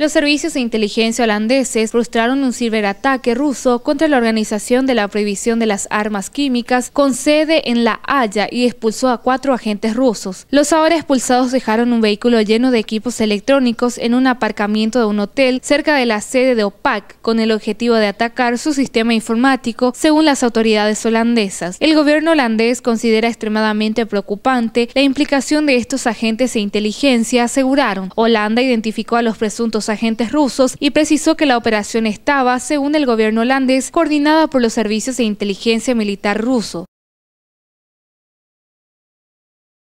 Los servicios de inteligencia holandeses frustraron un ciberataque ruso contra la Organización de la Prohibición de las Armas Químicas con sede en La Haya y expulsó a cuatro agentes rusos. Los ahora expulsados dejaron un vehículo lleno de equipos electrónicos en un aparcamiento de un hotel cerca de la sede de OPAC con el objetivo de atacar su sistema informático según las autoridades holandesas. El gobierno holandés considera extremadamente preocupante la implicación de estos agentes de inteligencia, aseguraron. Holanda identificó a los presuntos agentes rusos y precisó que la operación estaba, según el gobierno holandés, coordinada por los servicios de inteligencia militar ruso.